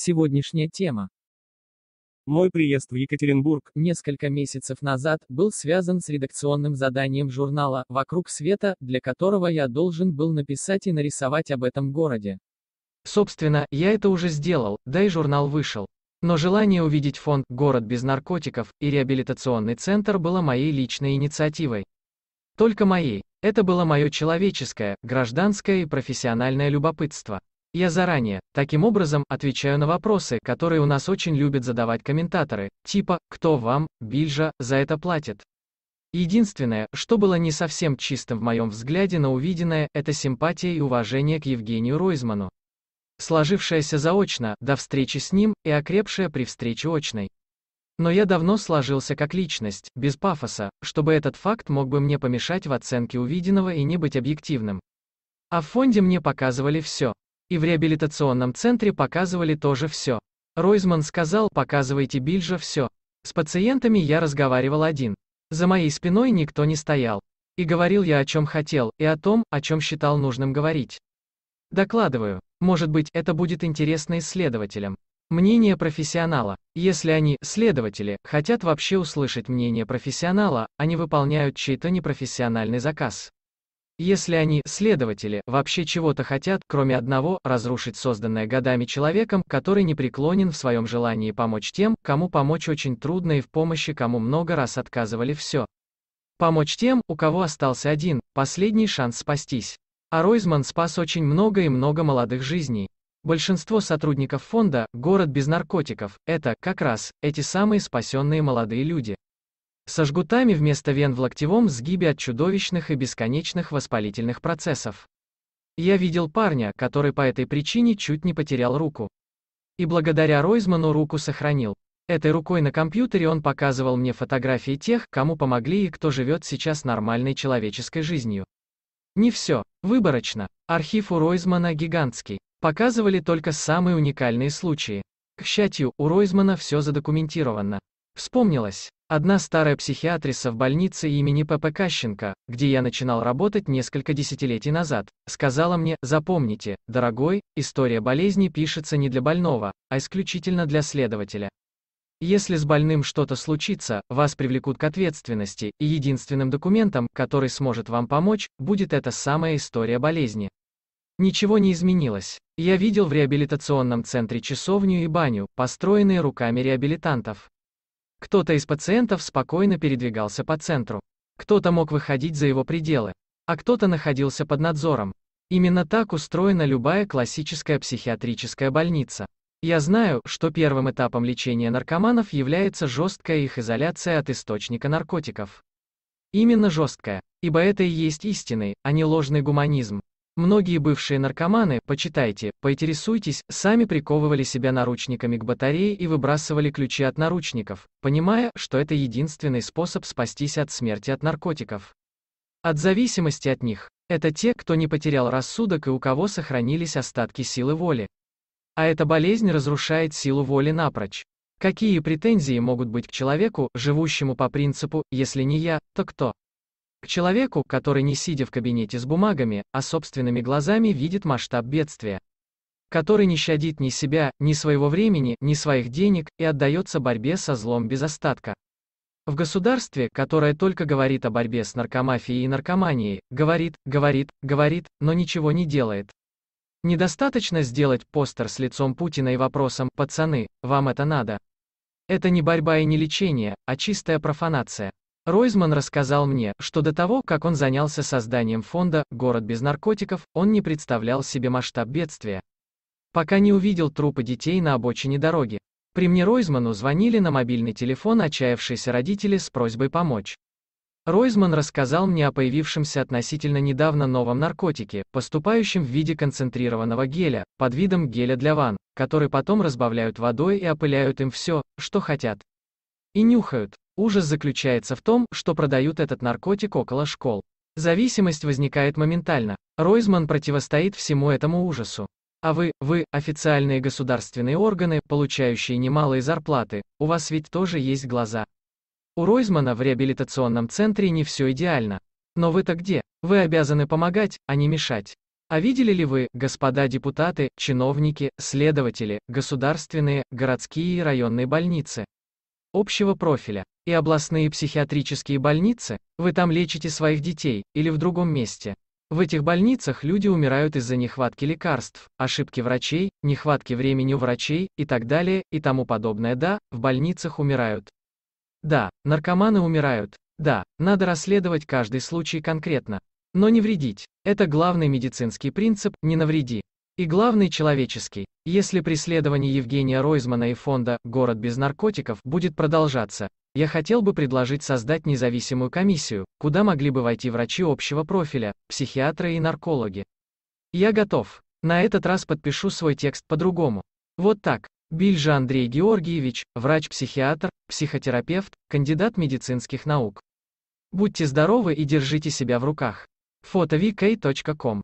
Сегодняшняя тема. Мой приезд в Екатеринбург несколько месяцев назад был связан с редакционным заданием журнала «Вокруг света», для которого я должен был написать и нарисовать об этом городе. Собственно, я это уже сделал, да и журнал вышел. Но желание увидеть фонд «Город без наркотиков» и реабилитационный центр было моей личной инициативой. Только моей. Это было мое человеческое, гражданское и профессиональное любопытство. Я заранее, таким образом, отвечаю на вопросы, которые у нас очень любят задавать комментаторы, типа «Кто вам, Бильжа, за это платит?». Единственное, что было не совсем чистым в моем взгляде на увиденное, это симпатия и уважение к Евгению Ройзману. Сложившаяся заочно, до встречи с ним, и окрепшая при встрече очной. Но я давно сложился как личность, без пафоса, чтобы этот факт мог бы мне помешать в оценке увиденного и не быть объективным. А в фонде мне показывали все. И в реабилитационном центре показывали тоже все. Ройзман сказал, показывайте Бильжа все. С пациентами я разговаривал один. За моей спиной никто не стоял. И говорил я о чем хотел, и о том, о чем считал нужным говорить. Докладываю. Может быть, это будет интересно исследователям. Мнение профессионала. Если они, следователи, хотят вообще услышать мнение профессионала, они выполняют чей-то непрофессиональный заказ. Если они, следователи, вообще чего-то хотят, кроме одного, разрушить созданное годами человеком, который не преклонен в своем желании помочь тем, кому помочь очень трудно и в помощи кому много раз отказывали все. Помочь тем, у кого остался один, последний шанс спастись. А Ройзман спас очень много и много молодых жизней. Большинство сотрудников фонда «Город без наркотиков» — это, как раз, эти самые спасенные молодые люди со жгутами вместо вен в локтевом сгибе от чудовищных и бесконечных воспалительных процессов. Я видел парня, который по этой причине чуть не потерял руку. И благодаря Ройзману руку сохранил. Этой рукой на компьютере он показывал мне фотографии тех, кому помогли и кто живет сейчас нормальной человеческой жизнью. Не все, выборочно. Архив у Ройзмана гигантский. Показывали только самые уникальные случаи. К счастью, у Ройзмана все задокументировано. Вспомнилось. Одна старая психиатриса в больнице имени П.П. Кащенко, где я начинал работать несколько десятилетий назад, сказала мне, запомните, дорогой, история болезни пишется не для больного, а исключительно для следователя. Если с больным что-то случится, вас привлекут к ответственности, и единственным документом, который сможет вам помочь, будет эта самая история болезни. Ничего не изменилось. Я видел в реабилитационном центре часовню и баню, построенные руками реабилитантов. Кто-то из пациентов спокойно передвигался по центру. Кто-то мог выходить за его пределы, а кто-то находился под надзором. Именно так устроена любая классическая психиатрическая больница. Я знаю, что первым этапом лечения наркоманов является жесткая их изоляция от источника наркотиков. Именно жесткая, ибо это и есть истинный, а не ложный гуманизм. Многие бывшие наркоманы, почитайте, поинтересуйтесь, сами приковывали себя наручниками к батарее и выбрасывали ключи от наручников, понимая, что это единственный способ спастись от смерти от наркотиков. От зависимости от них. Это те, кто не потерял рассудок и у кого сохранились остатки силы воли. А эта болезнь разрушает силу воли напрочь. Какие претензии могут быть к человеку, живущему по принципу «если не я, то кто?». К человеку, который не сидя в кабинете с бумагами, а собственными глазами видит масштаб бедствия. Который не щадит ни себя, ни своего времени, ни своих денег и отдается борьбе со злом без остатка. В государстве, которое только говорит о борьбе с наркомафией и наркоманией, говорит, говорит, говорит, но ничего не делает. Недостаточно сделать постер с лицом Путина и вопросом «Пацаны, вам это надо». Это не борьба и не лечение, а чистая профанация. Ройзман рассказал мне, что до того, как он занялся созданием фонда «Город без наркотиков», он не представлял себе масштаб бедствия. Пока не увидел трупы детей на обочине дороги. При мне Ройзману звонили на мобильный телефон отчаявшиеся родители с просьбой помочь. Ройзман рассказал мне о появившемся относительно недавно новом наркотике, поступающем в виде концентрированного геля, под видом геля для ванн, который потом разбавляют водой и опыляют им все, что хотят. И нюхают. Ужас заключается в том, что продают этот наркотик около школ. Зависимость возникает моментально. Ройзман противостоит всему этому ужасу. А вы, вы, официальные государственные органы, получающие немалые зарплаты, у вас ведь тоже есть глаза. У Ройзмана в реабилитационном центре не все идеально. Но вы-то где? Вы обязаны помогать, а не мешать. А видели ли вы, господа депутаты, чиновники, следователи, государственные, городские и районные больницы? общего профиля, и областные психиатрические больницы, вы там лечите своих детей, или в другом месте. В этих больницах люди умирают из-за нехватки лекарств, ошибки врачей, нехватки времени у врачей и так далее и тому подобное. Да, в больницах умирают. Да, наркоманы умирают. Да, надо расследовать каждый случай конкретно. Но не вредить. Это главный медицинский принцип «не навреди». И главный человеческий. Если преследование Евгения Ройзмана и фонда «Город без наркотиков» будет продолжаться, я хотел бы предложить создать независимую комиссию, куда могли бы войти врачи общего профиля, психиатры и наркологи. Я готов. На этот раз подпишу свой текст по-другому. Вот так. Бильжа Андрей Георгиевич, врач-психиатр, психотерапевт, кандидат медицинских наук. Будьте здоровы и держите себя в руках. Фото vk.com